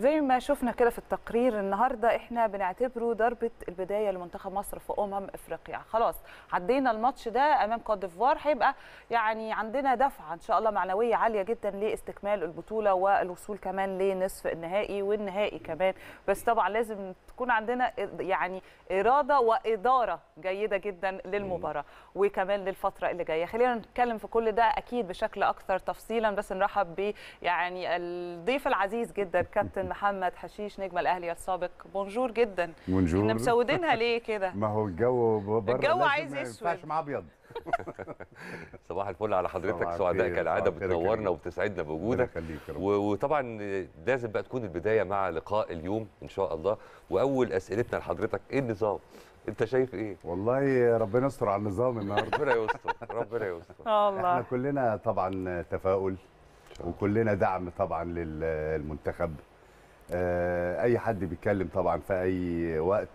زي ما شفنا كده في التقرير النهارده احنا بنعتبره ضربه البدايه لمنتخب مصر في امم افريقيا خلاص عدينا الماتش ده امام كوت ديفوار هيبقى يعني عندنا دفعه ان شاء الله معنويه عاليه جدا لاستكمال البطوله والوصول كمان لنصف النهائي والنهائي كمان بس طبعا لازم تكون عندنا يعني اراده واداره جيده جدا للمباراه وكمان للفتره اللي جايه خلينا نتكلم في كل ده اكيد بشكل اكثر تفصيلا بس نرحب ب يعني الضيف العزيز جدا كابتن كابتن محمد حشيش نجم الاهلي السابق بونجور جدا بونجور احنا مسودينها ليه كده ما هو الجو بره الجو عايز اسود ما ينفعش مع ابيض صباح الفل على حضرتك سعداء كالعاده بتنورنا وبتسعدنا بوجودك وطبعا لازم بقى تكون البدايه مع لقاء اليوم ان شاء الله واول اسئلتنا لحضرتك ايه النظام انت شايف ايه والله ربنا يستر على النظام النهارده ربنا يستر ربنا يستر الله احنا كلنا طبعا تفاؤل وكلنا دعم طبعا للمنتخب آه، اي حد بيتكلم طبعا في اي وقت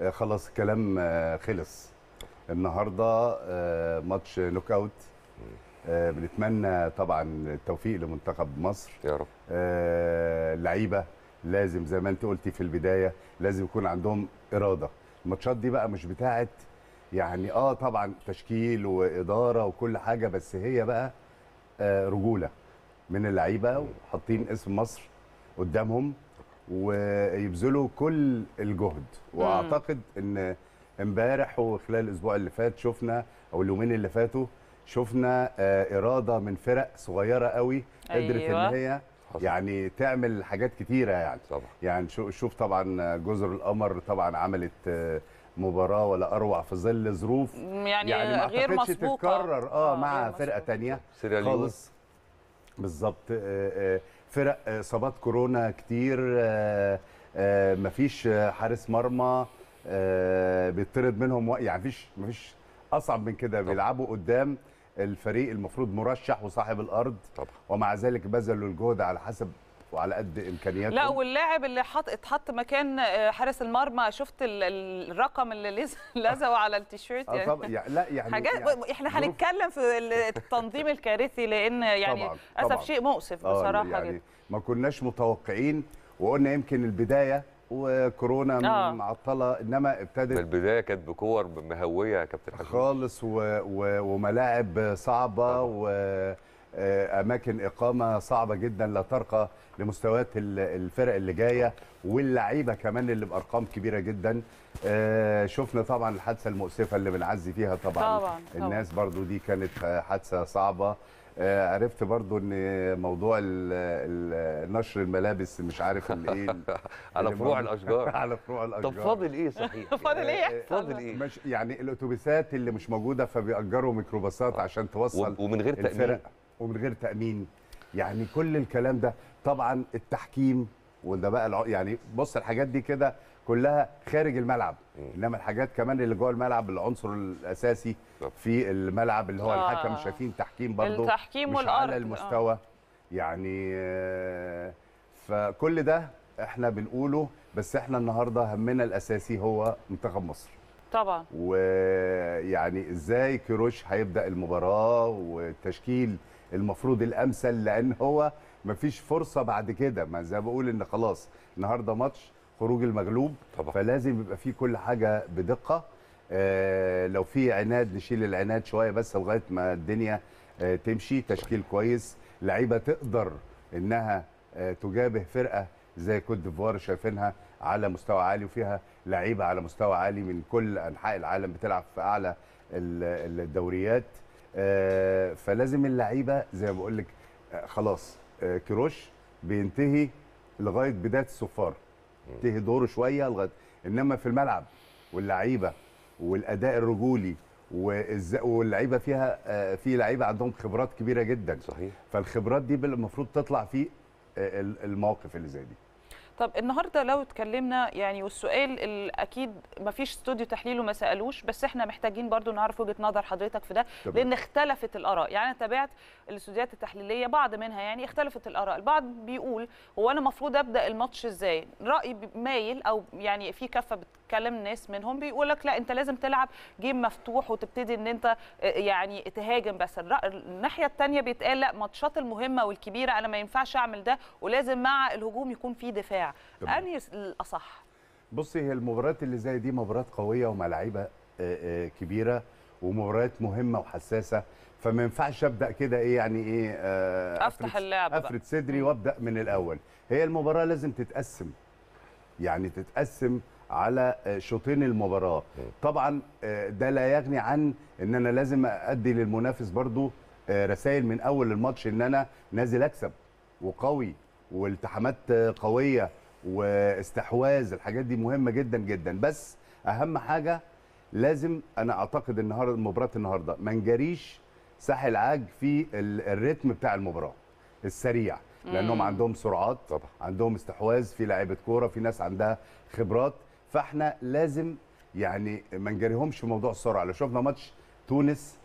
آه، خلاص الكلام آه، خلص النهارده ماتش نوك اوت بنتمنى طبعا التوفيق لمنتخب مصر يا رب اللعيبه لازم زي ما انت قلتي في البدايه لازم يكون عندهم اراده الماتشات دي بقى مش بتاعه يعني اه طبعا تشكيل واداره وكل حاجه بس هي بقى رجوله من اللعيبه وحاطين اسم مصر قدامهم ويبذلوا كل الجهد واعتقد ان امبارح وخلال الاسبوع اللي فات شفنا او اليومين اللي فاتوا شفنا آه، اراده من فرق صغيره قوي قدرت أيوة. ان هي يعني تعمل حاجات كتيره يعني طبعا. يعني شوف طبعا جزر القمر طبعا عملت آه، مباراه ولا اروع في ظل ظروف يعني, يعني ما غير مسبوقه تتكرر اه, آه مع فرقه ثانيه خالص بالظبط آه آه فرق اصابات آه، كورونا كتير آه، آه، مفيش حارس مرمى بيطرد منهم يعني مفيش مفيش اصعب من كده بيلعبوا قدام الفريق المفروض مرشح وصاحب الارض طبعا. ومع ذلك بذلوا الجهد على حسب وعلى قد امكانياته لا واللاعب اللي حط اتحط مكان آه، حارس المرمى شفت الرقم اللي لزقه على التيشيرت يعني, يعني لا يعني حاجات يعني احنا هنتكلم في التنظيم الكارثي لان يعني اسف شيء مؤسف آه، بصراحه يعني جدا. ما كناش متوقعين وقلنا يمكن البدايه وكورونا آه. معطله انما ابتدت البدايه كانت بكور مهويه يا كابتن حكيم خالص و... و... وملاعب صعبه آه. و آه، اماكن اقامه صعبه جدا لا ترقى لمستويات الفرق اللي جايه واللعيبه كمان اللي بارقام كبيره جدا آه، شفنا طبعا الحادثه المؤسفه اللي بنعزي فيها طبعا, طبعا. الناس برضو دي كانت حادثه صعبه آه، عرفت برضو ان موضوع نشر الملابس مش عارف الايه على فروع الاشجار على فروع الاشجار طب فاضل ايه صحيح فاضل ايه فاضل ايه مش يعني الاتوبيسات اللي مش موجوده فبيأجروا ميكروباصات عشان توصل ومن غير تأمين ومن غير تامين يعني كل الكلام ده طبعا التحكيم وده بقى الع... يعني بص الحاجات دي كده كلها خارج الملعب انما الحاجات كمان اللي جوه الملعب العنصر الاساسي في الملعب اللي هو آه. الحكم شايفين تحكيم برضه التحكيم مش والأرض. على المستوى يعني، آه. يعني فكل ده احنا بنقوله بس احنا النهارده همنا الاساسي هو منتخب مصر طبعا ويعني ازاي كيروش هيبدا المباراه والتشكيل المفروض الامثل لان هو مفيش فرصه بعد كده ما زي ما بقول ان خلاص النهارده ماتش خروج المغلوب طبعا. فلازم يبقى فيه كل حاجه بدقه آه لو في عناد نشيل العناد شويه بس لغايه ما الدنيا آه تمشي تشكيل كويس لعيبه تقدر انها آه تجابه فرقه زي كوت ديفوار شايفينها على مستوى عالي وفيها لعيبه على مستوى عالي من كل انحاء العالم بتلعب في اعلى الدوريات آه، فلازم اللعيبه زي ما بقول لك آه، خلاص آه، كروش بينتهي لغايه بدايه الصفار ينتهي دوره شويه لغايه انما في الملعب واللعيبه والاداء الرجولي واللعيبه فيها في لعيبه عندهم خبرات كبيره جدا صحيح فالخبرات دي المفروض تطلع في المواقف اللي زي دي طب النهارده لو اتكلمنا يعني والسؤال اكيد ما فيش استوديو تحليله ما سالوش بس احنا محتاجين برضو نعرف وجهه نظر حضرتك في ده طبعا. لان اختلفت الاراء يعني انا تابعت الاستوديوهات التحليليه بعض منها يعني اختلفت الاراء البعض بيقول هو انا المفروض ابدا الماتش ازاي راي مايل او يعني في كفه بتكلم ناس منهم بيقول لك لا انت لازم تلعب جيم مفتوح وتبتدي ان انت آه، يعني تهاجم بس الناحيه الثانيه بيتقال لا ماتشات المهمه والكبيره انا ما ينفعش اعمل ده ولازم مع الهجوم يكون في دفاع انهي الاصح بصي هي المباريات اللي زي دي مباريات قويه وملاعيبه آه، آه، كبيره ومباريات مهمه وحساسه فما ينفعش ابدا كده ايه يعني ايه افتح اللعب افرد صدري وابدا من الاول هي المباراه لازم تتقسم يعني تتقسم على آه، شوطين المباراه طبعا آه، ده لا يغني عن ان انا لازم ادي للمنافس برضو آه، رسائل من اول الماتش ان انا نازل اكسب وقوي والتحامات قويه واستحواذ الحاجات دي مهمه جدا جدا بس اهم حاجه لازم انا اعتقد النهارده مباراه النهارده ما نجريش ساحل عاج في الريتم بتاع المباراه السريع لانهم عندهم سرعات طبعا. عندهم استحواذ في لعيبه كوره في ناس عندها خبرات فاحنا لازم يعني ما نجريهمش في موضوع السرعه لو شفنا ماتش تونس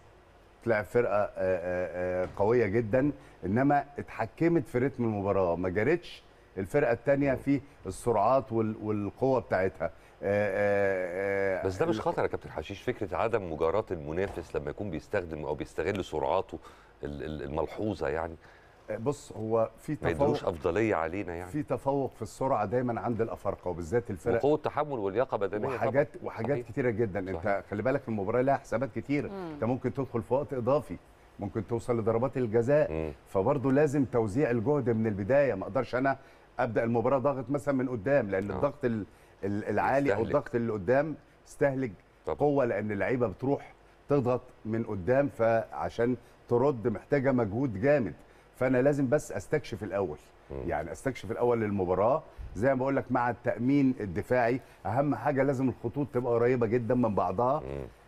طلع فرقه آه، آه، آه، قويه جدا انما اتحكمت في رتم المباراه ما جريتش الفرقه الثانيه في السرعات والقوه بتاعتها بس ده مش خطر يا كابتن حشيش فكره عدم مجاراه المنافس لما يكون بيستخدم او بيستغل سرعاته الملحوظه يعني بص هو في تفوق ما افضليه علينا يعني في تفوق في السرعه دايما عند الافارقه وبالذات الفرق وقوه تحمل واللياقه بدنيه وحاجات طبعا. وحاجات صحيح. كتيره جدا صحيح. انت خلي بالك المباراه لها حسابات كتيره مم. انت ممكن تدخل في وقت اضافي ممكن توصل لضربات الجزاء مم. فبرضه لازم توزيع الجهد من البدايه ما اقدرش انا ابدا المباراه ضاغط مثلا من قدام لان آه. الضغط العالي استهلك. او الضغط اللي قدام استهلك قوه لان اللعيبه بتروح تضغط من قدام فعشان ترد محتاجه مجهود جامد فانا لازم بس استكشف الاول يعني استكشف الاول للمباراه زي ما بقول لك مع التامين الدفاعي اهم حاجه لازم الخطوط تبقى قريبه جدا من بعضها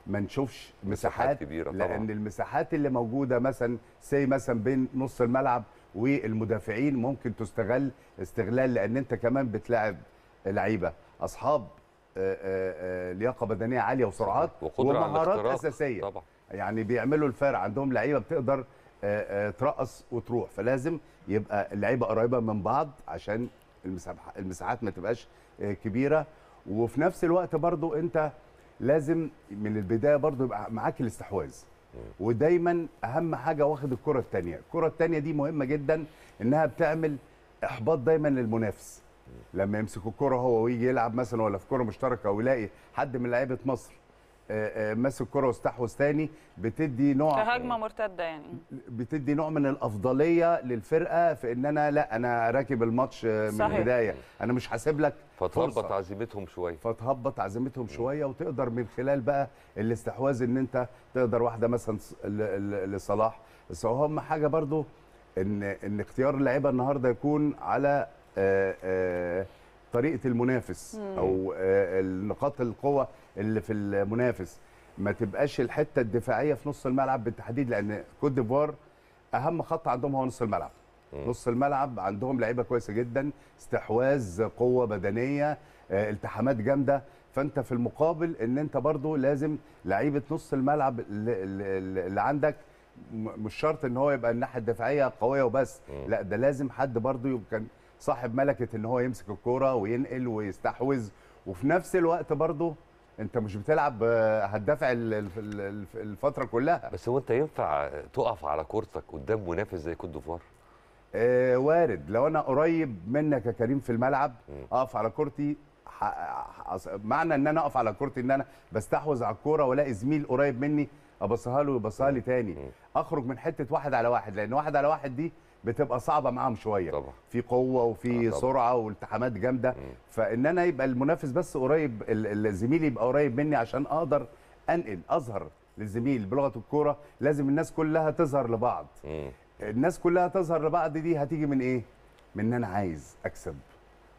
ما نشوفش مساحات كبيره طبعا لان المساحات اللي موجوده مثلا سي مثلا بين نص الملعب والمدافعين ممكن تستغل استغلال لان انت كمان بتلاعب لعيبه اصحاب آه، آه، آه، لياقه بدنيه عاليه وسرعات وقدرة ومهارات اساسيه طبعا. يعني بيعملوا الفرق عندهم لعيبه بتقدر آه، آه، ترقص وتروح فلازم يبقى اللعيبه قريبه من بعض عشان المساحات ما تبقاش آه، كبيره وفي نفس الوقت برضو انت لازم من البدايه برضو يبقى معاك الاستحواذ ودايما اهم حاجه واخد الكره الثانيه الكره الثانيه دي مهمه جدا انها بتعمل احباط دايما للمنافس لما يمسك الكره هو ويجي يلعب مثلا ولا في كره مشتركه ويلاقي حد من لعيبه مصر آه، آه، ماسك كره واستحوذ ثاني بتدي نوع كهجمه مرتده يعني بتدي نوع من الافضليه للفرقه في ان انا لا انا راكب الماتش آه، من صحيح. البدايه انا مش هسيب لك فتهبط عزيمتهم شويه فتهبط عزيمتهم شويه وتقدر من خلال بقى الاستحواذ ان انت تقدر واحده مثلا لصلاح بس اهم حاجه برضو ان ان اختيار اللعيبه النهارده يكون على آآ آآ طريقه المنافس مم. او آه، نقاط القوه اللي في المنافس ما تبقاش الحته الدفاعيه في نص الملعب بالتحديد لان كوت ديفوار اهم خط عندهم هو نص الملعب مم. نص الملعب عندهم لعيبه كويسه جدا استحواذ قوه بدنيه آه، التحامات جامده فانت في المقابل ان انت برضو لازم لعيبه نص الملعب اللي عندك مش شرط ان هو يبقى الناحيه الدفاعيه قويه وبس لا ده لازم حد برضو كان صاحب ملكه ان هو يمسك الكوره وينقل ويستحوذ وفي نفس الوقت برضه انت مش بتلعب هتدافع آه، الفتره كلها بس هو انت ينفع تقف على كورتك قدام منافس زي كوت ديفوار آه وارد لو انا قريب منك يا كريم في الملعب اقف على كورتي معنى ان انا اقف على كورتي ان انا بستحوذ على الكوره والاقي زميل قريب مني ابصها له ويبصها لي تاني اخرج من حته واحد على واحد لان واحد على واحد دي بتبقى صعبه معاهم شويه طبعا. في قوه وفي آه، طبعا. سرعه والتحامات جامده فان انا يبقى المنافس بس قريب الزميل يبقى قريب مني عشان اقدر انقل اظهر للزميل بلغه الكوره لازم الناس كلها تظهر لبعض م. الناس كلها تظهر لبعض دي هتيجي من ايه من ان انا عايز اكسب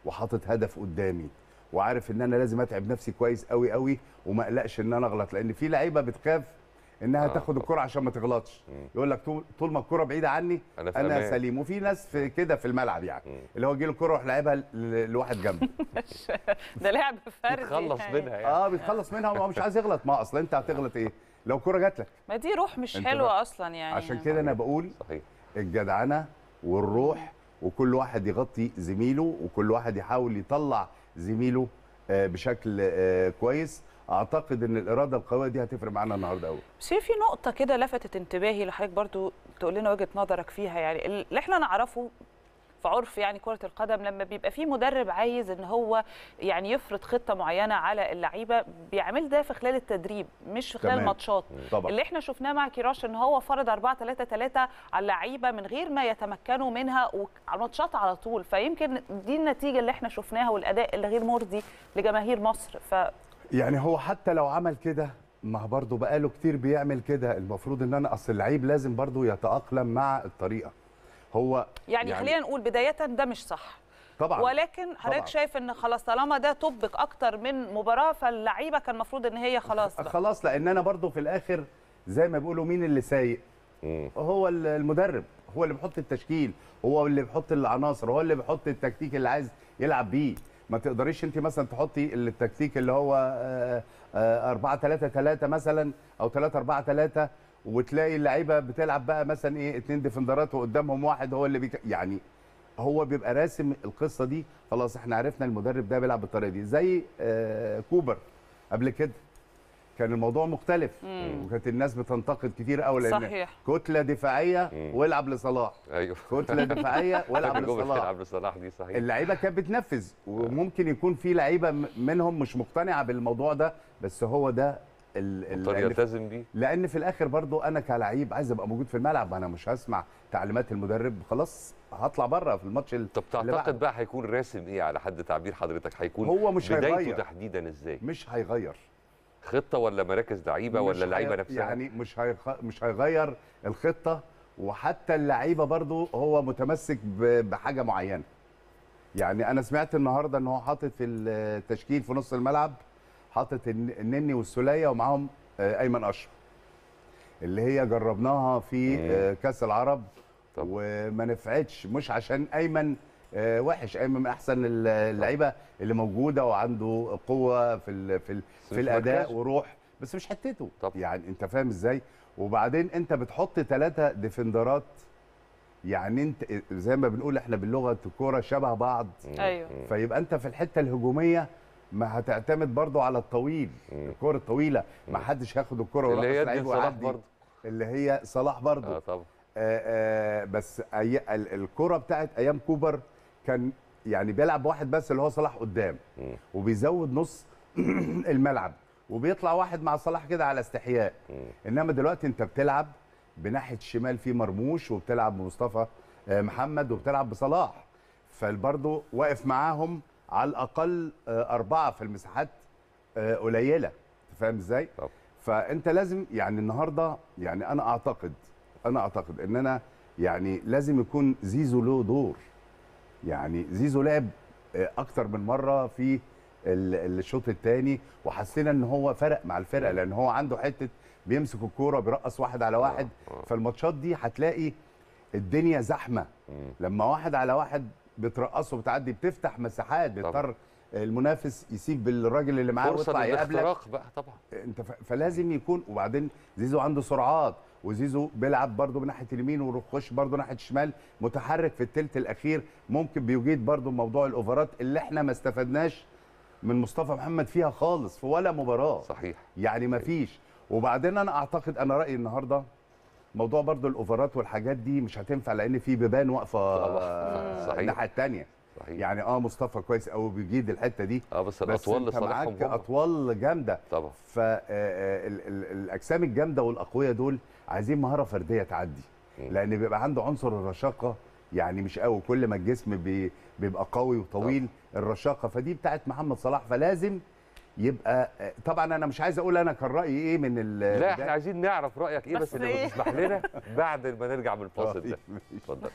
وحاطط هدف قدامي وعارف ان انا لازم اتعب نفسي كويس قوي قوي وما اقلقش ان انا اغلط لان في لعيبه بتخاف انها آه. تاخد الكره عشان ما تغلطش يقول لك طول ما الكره بعيده عني انا, أنا سليم وفي ناس في كده في الملعب يعني مم. اللي هو يجي له الكره يروح لاعبها لواحد جنبه ده لعب فردي بيتخلص منها يعني اه بيتخلص منها وهو مش عايز يغلط ما اصل انت هتغلط ايه لو الكره جات لك ما دي روح مش حلوه اصلا يعني عشان كده انا بقول صحيح الجدعنه والروح وكل واحد يغطي زميله وكل واحد يحاول يطلع زميله آه، بشكل آه، كويس اعتقد ان الاراده القويه دي هتفرق معانا النهارده قوي بس في نقطه كده لفتت انتباهي لحضرتك برضو تقول لنا وجهه نظرك فيها يعني اللي احنا نعرفه في عرف يعني كره القدم لما بيبقى في مدرب عايز ان هو يعني يفرض خطه معينه على اللعيبه بيعمل ده في خلال التدريب مش في خلال الماتشات اللي احنا شفناه مع كيراش ان هو فرض 4 3 3 على اللعيبه من غير ما يتمكنوا منها وعلى الماتشات على طول فيمكن دي النتيجه اللي احنا شفناها والاداء اللي غير مرضي لجماهير مصر ف يعني هو حتى لو عمل كده ما برضه بقاله كتير بيعمل كده المفروض ان انا اصل اللعيب لازم برضه يتاقلم مع الطريقه هو يعني, يعني خلينا نقول بدايه ده مش صح طبعا ولكن حضرتك شايف ان خلاص طالما ده طبق اكتر من مباراه فاللعيبه كان المفروض ان هي خلاص بقى. خلاص لان انا برضه في الاخر زي ما بيقولوا مين اللي سايق هو المدرب هو اللي بيحط التشكيل هو اللي بيحط العناصر هو اللي بيحط التكتيك اللي عايز يلعب بيه ما تقدريش انت مثلا تحطي التكتيك اللي هو 4 3 3 مثلا او 3 4 3 وتلاقي اللعيبه بتلعب بقى مثلا ايه اثنين ديفندرات وقدامهم واحد هو اللي بيك... يعني هو بيبقى راسم القصه دي خلاص احنا عرفنا المدرب ده بيلعب بالطريقه دي زي آه، كوبر قبل كده كان الموضوع مختلف مم. وكانت الناس بتنتقد كتير قوي لان صحيح. كتله دفاعيه والعب لصلاح ايوه كتله دفاعيه والعب لصلاح العب لصلاح دي صحيح اللعيبه كانت بتنفذ وممكن آه. يكون في لعيبه منهم مش مقتنعه بالموضوع ده بس هو ده الطريقه يلتزم بيه لان في الاخر برضو انا كلعيب عايز ابقى موجود في الملعب انا مش هسمع تعليمات المدرب خلاص هطلع بره في الماتش طب تعتقد بقى هيكون راسم ايه على حد تعبير حضرتك هيكون هو مش بدايته هيغير. تحديدا ازاي مش هيغير خطه ولا مراكز لعيبه ولا اللعيبه نفسها يعني مش هيخ... مش هيغير الخطه وحتى اللعيبه برضو هو متمسك ب... بحاجه معينه يعني انا سمعت النهارده ان هو حاطط في التشكيل في نص الملعب حاطط النني والسوليه ومعاهم آه، ايمن اشرف اللي هي جربناها في إيه. آه، كاس العرب طب. وما نفعتش مش عشان ايمن آه، وحش ايمن من احسن اللعيبه اللي موجوده وعنده قوه في الـ في, الـ في الاداء وروح بس مش حتته طب. يعني انت فاهم ازاي وبعدين انت بتحط ثلاثه ديفندرات يعني انت زي ما بنقول احنا باللغه الكوره شبه بعض ايوه فيبقى انت في الحته الهجوميه ما هتعتمد برضه على الطويل الكره الطويله ما حدش هياخد الكره وراح لعيب ويعدي اللي هي صلاح برضه اه طبعا آآ آه، آآ آه، بس الكره بتاعت ايام كوبر كان يعني بيلعب بواحد بس اللي هو صلاح قدام وبيزود نص الملعب وبيطلع واحد مع صلاح كده على استحياء انما دلوقتي انت بتلعب بناحيه الشمال في مرموش وبتلعب بمصطفى آه، محمد وبتلعب بصلاح فبرضه واقف معاهم على الاقل آه، اربعه في المساحات آه، قليله انت فاهم ازاي؟ فانت لازم يعني النهارده يعني انا اعتقد انا اعتقد ان انا يعني لازم يكون زيزو له دور يعني زيزو لعب آه، اكتر من مره في الشوط الثاني وحسينا ان هو فرق مع الفرقه لان هو عنده حته بيمسك الكوره بيرقص واحد على واحد آه، آه. فالماتشات دي هتلاقي الدنيا زحمه لما واحد على واحد بترقصه بتعدي بتفتح مساحات بيضطر المنافس يسيب بالراجل اللي معاه ويطلع يقابلك بقى طبعا انت فلازم يكون وبعدين زيزو عنده سرعات وزيزو بيلعب برده ناحيه اليمين ورخوش برده ناحيه الشمال متحرك في الثلث الاخير ممكن بيجيد برده موضوع الاوفرات اللي احنا ما استفدناش من مصطفى محمد فيها خالص في ولا مباراه صحيح يعني ما فيش وبعدين انا اعتقد انا رايي النهارده موضوع برضو الاوفرات والحاجات دي مش هتنفع لان في بيبان واقفه صحيح الناحيه الثانيه صحيح. يعني اه مصطفى كويس قوي بيجيد الحته دي اه بس, بس الاطوال لصالحهم بس اطوال جامده طبعا فالاجسام آه، آه، الجامده والاقوياء دول عايزين مهاره فرديه تعدي لان بيبقى عنده عنصر الرشاقه يعني مش قوي كل ما الجسم بيبقى قوي وطويل طبعا. الرشاقه فدي بتاعت محمد صلاح فلازم يبقى طبعا انا مش عايز اقول انا كان رايي ايه من ال لا احنا عايزين نعرف رايك ايه بس, بس اللي إيه؟ بتسمح لنا بعد ما نرجع من الفاصل ده طيب، اتفضل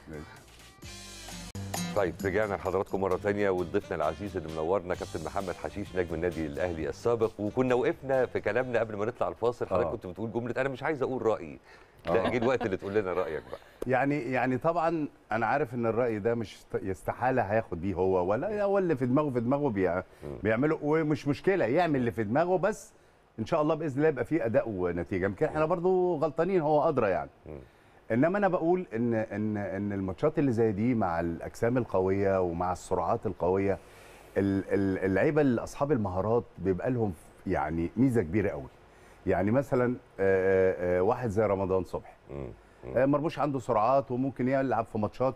طيب رجعنا لحضراتكم مره ثانيه وضيفنا العزيز اللي منورنا كابتن محمد حشيش نجم النادي الاهلي السابق وكنا وقفنا في كلامنا قبل ما نطلع الفاصل حضرتك آه. كنت بتقول جمله انا مش عايز اقول رايي لا آه. جه الوقت اللي تقول لنا رايك بقى يعني يعني طبعا انا عارف ان الراي ده مش يستحاله هياخد بيه هو ولا هو اللي في دماغه في دماغه بيع... بيعمله ومش مشكله يعمل اللي في دماغه بس ان شاء الله باذن الله يبقى فيه اداء ونتيجه يمكن احنا برضو غلطانين هو ادرى يعني انما انا بقول ان ان ان الماتشات اللي زي دي مع الاجسام القويه ومع السرعات القويه اللعيبه اللي اصحاب المهارات بيبقى لهم يعني ميزه كبيره قوي يعني مثلا آه، آه، آه، واحد زي رمضان صبحي مرموش عنده سرعات وممكن يلعب في ماتشات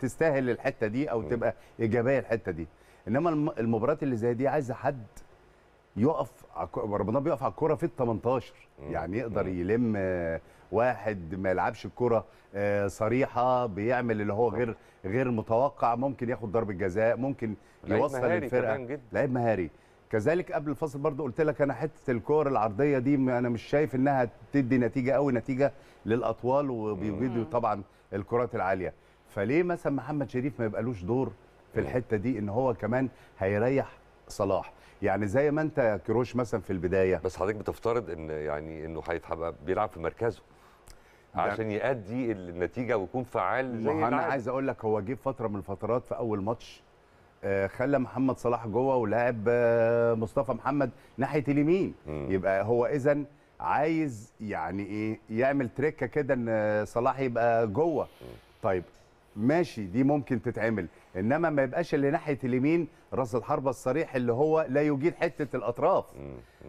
تستاهل الحته دي او تبقى ايجابيه الحته دي انما المباريات اللي زي دي عايزه حد يقف رمضان بيقف على الكوره في ال 18 يعني يقدر يلم آه، واحد ما يلعبش الكرة آه، صريحة بيعمل اللي هو غير غير متوقع ممكن ياخد ضربة جزاء ممكن يوصل الفرقة لعيب مهاري كذلك قبل الفصل برضو قلت لك انا حته الكور العرضيه دي انا مش شايف انها تدي نتيجه قوي نتيجه للاطوال وبيجيدوا طبعا الكرات العاليه فليه مثلا محمد شريف ما يبقالوش دور في الحته دي ان هو كمان هيريح صلاح يعني زي ما انت يا كيروش مثلا في البدايه بس حضرتك بتفترض ان يعني انه هيبقى بيلعب في مركزه عشان يأدي النتيجه ويكون فعال زي انا عايز اقول لك هو جه فتره من الفترات في اول ماتش آه، خلى محمد صلاح جوه ولعب آه، مصطفى محمد ناحيه اليمين يبقى هو اذا عايز يعني ايه يعمل تريكه كده ان صلاح يبقى جوه طيب ماشي دي ممكن تتعمل انما ما يبقاش اللي ناحيه اليمين راس الحربه الصريح اللي هو لا يجيد حته الاطراف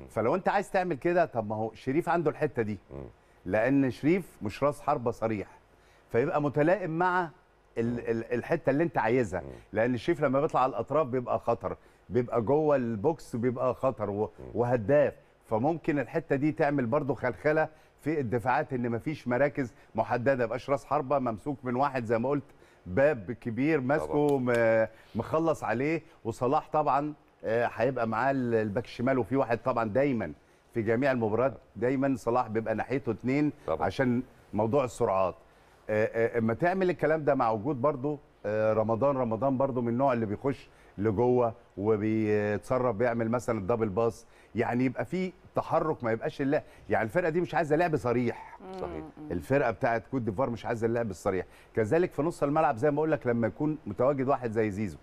فلو انت عايز تعمل كده طب ما هو شريف عنده الحته دي لان شريف مش راس حربه صريح فيبقى متلائم مع الحته اللي انت عايزها لان شريف لما بيطلع على الاطراف بيبقى خطر بيبقى جوه البوكس بيبقى خطر وهداف فممكن الحته دي تعمل برضه خلخله في الدفاعات ان مفيش مراكز محدده يبقاش راس حربه ممسوك من واحد زي ما قلت باب كبير ماسكه مخلص عليه وصلاح طبعا آه، هيبقى معاه الباك الشمال وفي واحد طبعا دايما في جميع المباريات دايما صلاح بيبقى ناحيته اثنين عشان موضوع السرعات اما آه، آه، تعمل الكلام ده مع وجود برضو رمضان رمضان برضو من النوع اللي بيخش لجوه وبيتصرف بيعمل مثلا الدبل باس يعني يبقى في تحرك ما يبقاش اللعب يعني الفرقه دي مش عايزه لعب صريح صحيح الفرقه بتاعه كوت ديفوار مش عايزه اللعب الصريح كذلك في نص الملعب زي ما اقول لك لما يكون متواجد واحد زي زيزو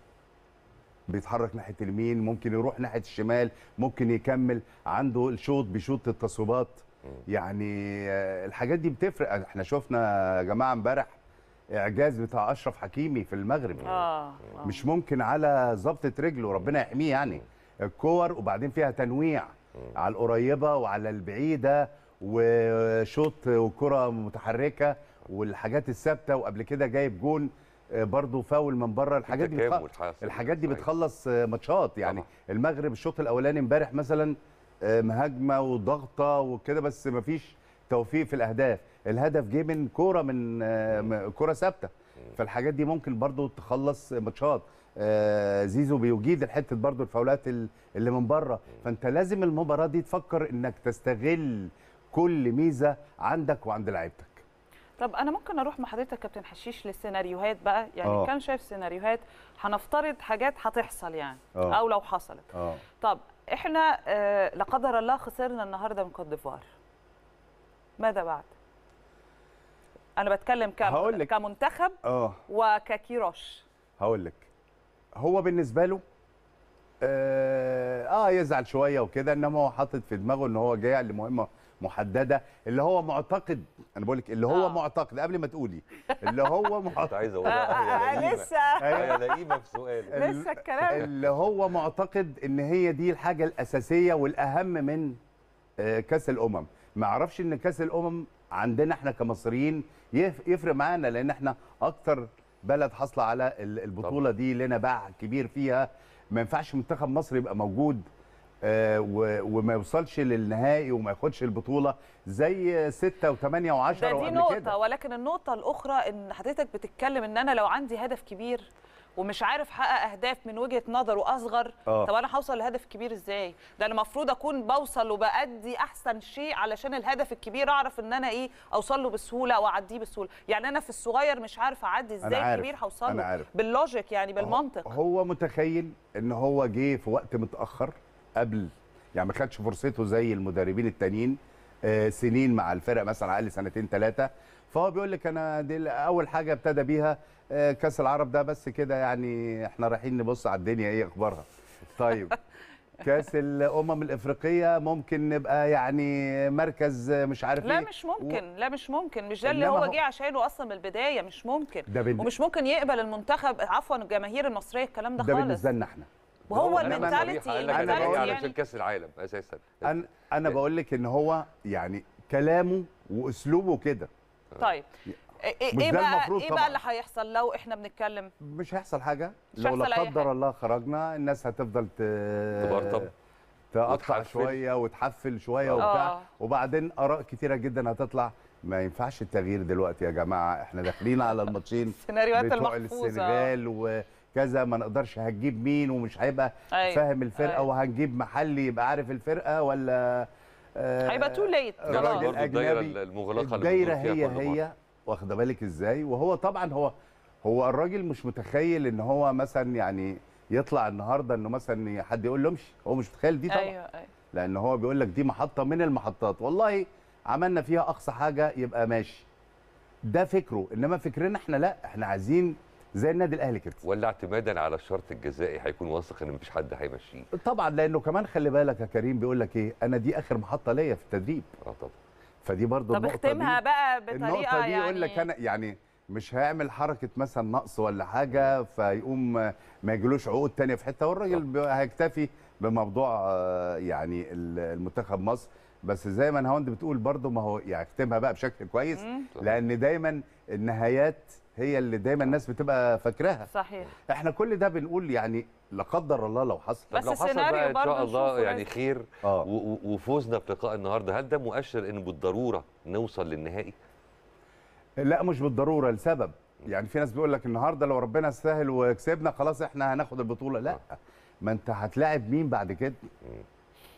بيتحرك ناحيه اليمين ممكن يروح ناحيه الشمال ممكن يكمل عنده الشوط بيشوط التصويبات يعني آه، الحاجات دي بتفرق احنا شفنا يا جماعه امبارح اعجاز بتاع اشرف حكيمي في المغرب آه. مش ممكن على ظبطه رجله ربنا يحميه يعني الكور وبعدين فيها تنويع على القريبه وعلى البعيده وشوط وكره متحركه والحاجات الثابته وقبل كده جايب جون آه، برضه فاول من بره الحاجات دي بتخلص الحاجات دي بتخلص آه، ماتشات يعني طبعا. المغرب الشوط الاولاني امبارح مثلا آه، مهاجمه وضغطه وكده بس مفيش توفيق في الاهداف الهدف جه من كوره من كوره ثابته فالحاجات دي ممكن برضه تخلص ماتشات آه، زيزو بيجيد الحته برضو الفاولات اللي من بره فانت لازم المباراه دي تفكر انك تستغل كل ميزه عندك وعند لعيبتك طب انا ممكن اروح مع حضرتك كابتن حشيش للسيناريوهات بقى يعني أوه. كان شايف سيناريوهات هنفترض حاجات هتحصل يعني أوه. او لو حصلت أوه. طب احنا آه، لا قدر الله خسرنا النهارده من كوت ديفوار ماذا بعد انا بتكلم كم كمنتخب أوه. وككيروش هقول لك هو بالنسبه له اه, آه يزعل شويه وكده انما هو حاطط في دماغه ان هو جاي لمهمه محدده اللي هو معتقد انا بقول لك اللي هو آه. معتقد قبل ما تقولي اللي هو معتقد عايز اقولها آه، آه، لسه هي آه، لئيمه في سؤال لسه الكلام اللي هو معتقد ان هي دي الحاجه الاساسيه والاهم من كاس الامم ما اعرفش ان كاس الامم عندنا احنا كمصريين يفرق معانا لان احنا اكتر بلد حاصله على البطوله طبعا. دي لنا باع كبير فيها ما ينفعش منتخب مصر يبقى موجود آه، وما يوصلش للنهائي وما ياخدش البطوله زي 6 و8 و10 دي نقطه ولكن النقطه الاخرى ان حضرتك بتتكلم ان انا لو عندي هدف كبير ومش عارف حقق اهداف من وجهه نظره اصغر أوه. طب انا هوصل لهدف كبير ازاي ده انا المفروض اكون بوصل وبادي احسن شيء علشان الهدف الكبير اعرف ان انا ايه اوصل له بسهوله واعديه بسهوله يعني انا في الصغير مش عارف اعدي ازاي الكبير هوصل له باللوجيك يعني بالمنطق هو متخيل ان هو جه في وقت متاخر قبل يعني ما خدش فرصته زي المدربين التانيين آه، سنين مع الفرق مثلا على الاقل سنتين ثلاثه فهو بيقول لك انا دي اول حاجه ابتدى بيها آه، كاس العرب ده بس كده يعني احنا رايحين نبص على الدنيا ايه اخبارها طيب كاس الامم الافريقيه ممكن نبقى يعني مركز مش عارف لا إيه؟ مش ممكن و... لا مش ممكن مش ده اللي هو جه عشانه اصلا من البدايه مش ممكن ده بال... ومش ممكن يقبل المنتخب عفوا الجماهير المصريه الكلام ده, ده خالص ده بالنسبه لنا احنا وهو المنتاليتي انا بقول يعني... علشان كاس العالم اساسا انا انا بقول لك ان هو يعني كلامه واسلوبه كده آه. طيب ايه, إيه-, إيه بقى ايه بقى اللي هيحصل لو احنا بنتكلم مش هيحصل حاجه مش لو لا قدر الله خرجنا الناس هتفضل تبرطب تقطع شويه وتحفل شويه آه. وبتاع آه. وبعدين اراء كتيره جدا هتطلع ما ينفعش التغيير دلوقتي يا جماعه احنا داخلين على الماتشين المحفوظه السنغال وكذا ما نقدرش هتجيب مين ومش هيبقى أيوه. فاهم الفرقه أيوه. وهنجيب محلي يبقى عارف الفرقه ولا آه، هيبقى تو ليت آه، راجل اجنبي المغلقه الدايره هي هي واخده بالك ازاي وهو طبعا هو هو الراجل مش متخيل ان هو مثلا يعني يطلع النهارده انه مثلا حد يقول له امشي هو مش متخيل دي طبعا أيوة أيوة. لان هو بيقول لك دي محطه من المحطات والله عملنا فيها اقصى حاجه يبقى ماشي ده فكره انما فكرنا احنا لا احنا عايزين زي النادي الاهلي كده ولا اعتمادا على الشرط الجزائي هيكون واثق ان مفيش حد هيمشيه طبعا لانه كمان خلي بالك يا كريم بيقول لك ايه انا دي اخر محطه ليا في التدريب اه طبعا فدي برضه طب اختمها بقى بطريقه النقطه دي يعني... يقول لك يعني. انا يعني مش هيعمل حركه مثلا نقص ولا حاجه فيقوم ما يجيلوش عقود ثانيه في حته والراجل هيكتفي بموضوع آه، يعني المنتخب مصر بس زي ما هوند بتقول برضه ما هو يعني اختمها بقى بشكل كويس لان دايما النهايات هي اللي دايما الناس بتبقى فاكراها صحيح احنا كل ده بنقول يعني لا قدر الله لو حصل بس لو حصل بقى ان شاء الله يعني خير آه. وفوزنا بلقاء النهارده هل ده مؤشر ان بالضروره نوصل للنهائي لا مش بالضروره لسبب يعني في ناس بيقول لك النهارده لو ربنا سهل وكسبنا خلاص احنا هناخد البطوله لا آه. ما انت هتلاعب مين بعد كده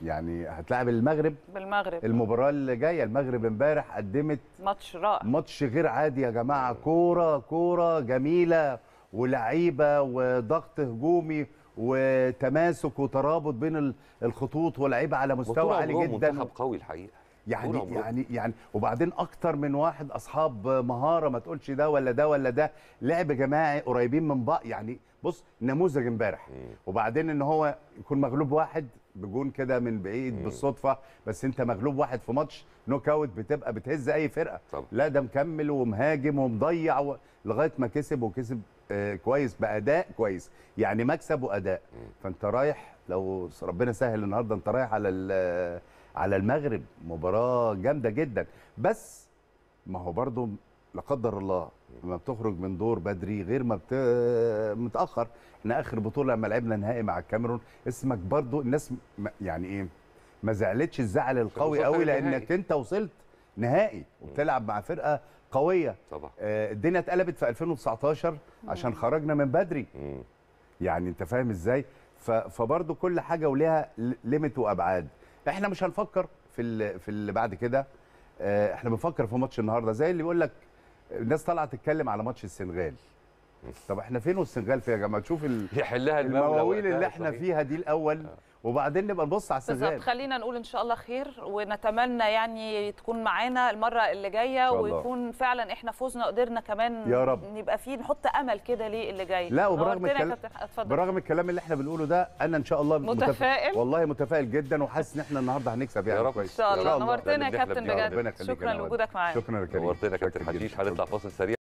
يعني هتلاعب المغرب بالمغرب المباراه اللي جايه المغرب امبارح قدمت ماتش رائع ماتش غير عادي يا جماعه كوره كوره جميله ولعيبه وضغط هجومي وتماسك وترابط بين الخطوط ولعيبه على مستوى عالي جدا منتخب قوي الحقيقه يعني يعني يعني وبعدين اكتر من واحد اصحاب مهاره ما تقولش ده ولا ده ولا ده لعب جماعي قريبين من بعض يعني بص نموذج امبارح وبعدين ان هو يكون مغلوب واحد بجون كده من بعيد مم. بالصدفه بس انت مغلوب واحد في ماتش نوك اوت بتبقى بتهز اي فرقه طبعا. لا ده مكمل ومهاجم ومضيع و... لغايه ما كسب وكسب آه كويس باداء كويس يعني مكسب واداء مم. فانت رايح لو ربنا سهل النهارده انت رايح على على المغرب مباراه جامده جدا بس ما هو برده لا قدر الله لما بتخرج من دور بدري غير ما بت... متاخر احنا اخر بطوله لما لعبنا نهائي مع الكاميرون اسمك برضو الناس م... يعني ايه ما زعلتش الزعل القوي قوي لانك انت وصلت نهائي وبتلعب مع فرقه قويه طبعا آه الدنيا اتقلبت في 2019 عشان خرجنا من بدري يعني انت فاهم ازاي ف... فبرضو كل حاجه وليها ليميت وابعاد احنا مش هنفكر في ال... في اللي بعد كده آه احنا بنفكر في ماتش النهارده زي اللي بيقول لك الناس طالعه تتكلم على ماتش السنغال طب احنا فين والسنغال فين يا جماعه تشوف يحلها المواويل اللي احنا صحيح. فيها دي الاول آه. وبعدين نبقى نبص على السجاد بالظبط خلينا نقول ان شاء الله خير ونتمنى يعني تكون معانا المره اللي جايه ويكون فعلا احنا فوزنا قدرنا كمان يا رب نبقى فيه نحط امل كده ليه اللي جاي لا وبرغم الكلام برغم الكلام اللي احنا بنقوله ده انا ان شاء الله متفائل, متفائل. والله متفائل جدا وحاسس ان احنا النهارده هنكسب يعني يا رب كويس ان شاء الله نورتنا يا كابتن بجد شكرا لوجودك معانا شكرا لك نورتنا يا كابتن حديش هنطلع فاصل سريع